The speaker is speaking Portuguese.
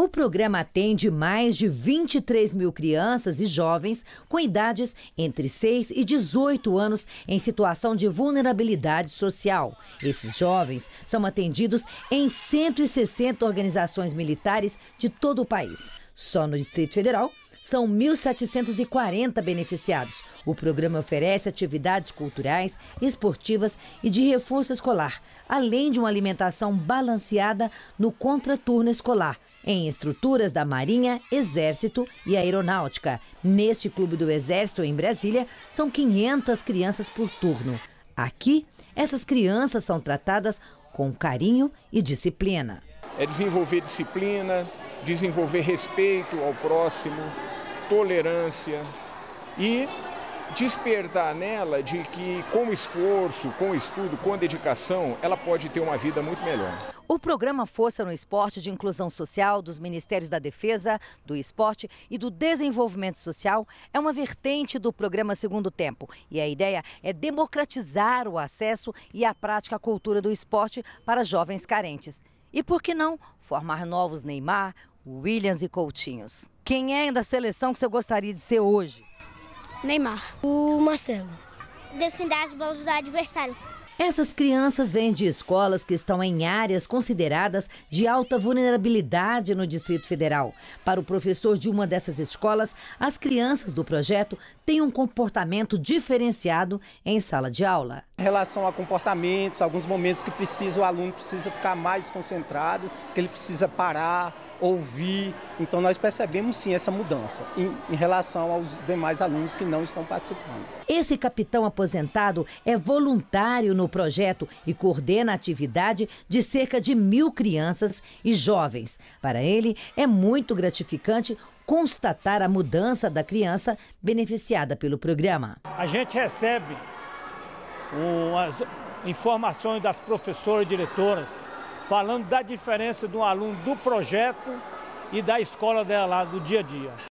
O programa atende mais de 23 mil crianças e jovens com idades entre 6 e 18 anos em situação de vulnerabilidade social. Esses jovens são atendidos em 160 organizações militares de todo o país. Só no Distrito Federal, são 1.740 beneficiados. O programa oferece atividades culturais, esportivas e de reforço escolar, além de uma alimentação balanceada no contraturno escolar, em estruturas da Marinha, Exército e Aeronáutica. Neste Clube do Exército, em Brasília, são 500 crianças por turno. Aqui, essas crianças são tratadas com carinho e disciplina. É desenvolver disciplina, desenvolver respeito ao próximo, tolerância e despertar nela de que com esforço, com estudo, com dedicação, ela pode ter uma vida muito melhor. O programa Força no Esporte de Inclusão Social dos Ministérios da Defesa, do Esporte e do Desenvolvimento Social é uma vertente do programa Segundo Tempo. E a ideia é democratizar o acesso e a prática à cultura do esporte para jovens carentes. E por que não formar novos Neymar, Williams e Coutinhos. Quem é da seleção que você gostaria de ser hoje? Neymar. O Marcelo. Defender as bolas do adversário. Essas crianças vêm de escolas que estão em áreas consideradas de alta vulnerabilidade no Distrito Federal. Para o professor de uma dessas escolas, as crianças do projeto têm um comportamento diferenciado em sala de aula. Em relação a comportamentos, alguns momentos que precisa, o aluno precisa ficar mais concentrado, que ele precisa parar, ouvir. Então nós percebemos sim essa mudança em, em, relação aos demais alunos que não estão participando. Esse capitão aposentado é voluntário no projeto e coordena a atividade de cerca de mil crianças e jovens. Para ele, é muito gratificante constatar a mudança da criança beneficiada pelo programa. A gente recebe umas informações das professoras e diretoras, falando da diferença de um aluno do projeto e da escola dela lá, do dia a dia.